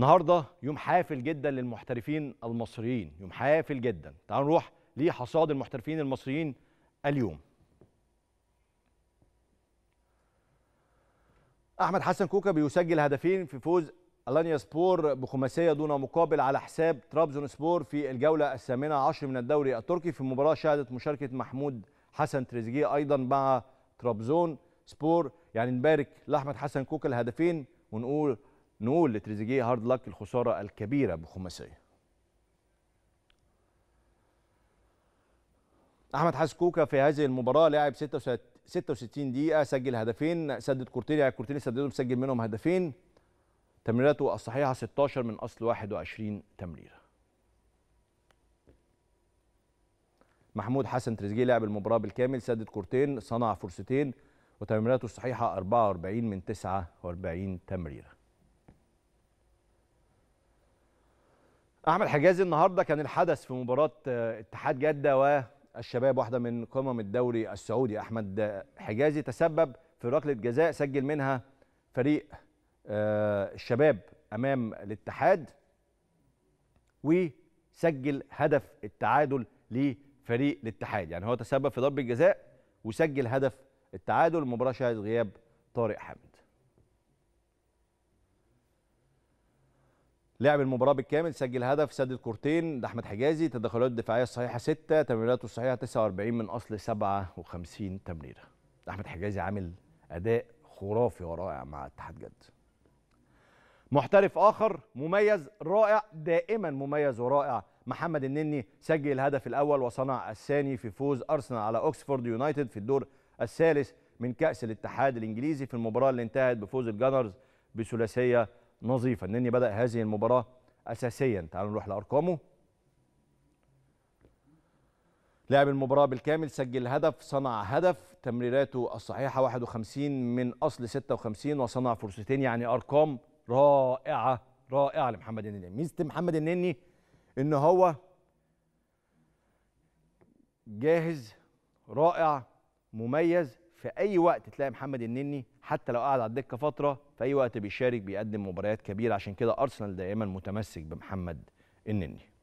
النهارده يوم حافل جدا للمحترفين المصريين يوم حافل جدا تعالوا نروح لحصاد المحترفين المصريين اليوم احمد حسن كوكا بيسجل هدفين في فوز الانيا سبور بخماسيه دون مقابل على حساب ترابزون سبور في الجوله الثامنه عشر من الدوري التركي في مباراه شهدت مشاركه محمود حسن تريزيجيه ايضا مع ترابزون سبور يعني نبارك لاحمد حسن كوكا الهدفين ونقول نقول لتريزيجيه هارد لك الخساره الكبيره بخماسيه احمد حاس كوكا في هذه المباراه لعب 66 دقيقه سجل هدفين سدد كورتين يعني كورتين سددهم سجل منهم هدفين تمريراته الصحيحه 16 من اصل 21 تمريره محمود حسن تريزيجيه لعب المباراه بالكامل سدد كورتين صنع فرصتين وتمريراته الصحيحه 44 من 49 تمريره احمد حجازي النهارده كان الحدث في مباراه آه، اتحاد جده والشباب واحده من قمم الدوري السعودي احمد حجازي تسبب في ركله جزاء سجل منها فريق آه، الشباب امام الاتحاد وسجل هدف التعادل لفريق الاتحاد يعني هو تسبب في ضربه جزاء وسجل هدف التعادل المباراه شهدت غياب طارق حامد لعب المباراه بالكامل سجل هدف سدد كورتين لاحمد حجازي تدخلاته الدفاعيه الصحيحه 6 تمريراته الصحيحه 49 من اصل 57 تمريره احمد حجازي عامل اداء خرافي ورائع مع اتحاد جد محترف اخر مميز رائع دائما مميز ورائع محمد النني سجل الهدف الاول وصنع الثاني في فوز ارسنال على اوكسفورد يونايتد في الدور الثالث من كاس الاتحاد الانجليزي في المباراه اللي انتهت بفوز الجانرز بثلاثيه نظيفه النني بدأ هذه المباراة أساسيا تعالوا نروح لأرقامه لعب المباراة بالكامل سجل هدف صنع هدف تمريراته الصحيحة 51 من أصل 56 وصنع فرصتين يعني أرقام رائعة رائعة لمحمد النني ميزة محمد النني إن هو جاهز رائع مميز في اي وقت تلاقي محمد النني حتى لو قعد على الدكه فتره في اي وقت بيشارك بيقدم مباريات كبيره عشان كده ارسنال دائما متمسك بمحمد النني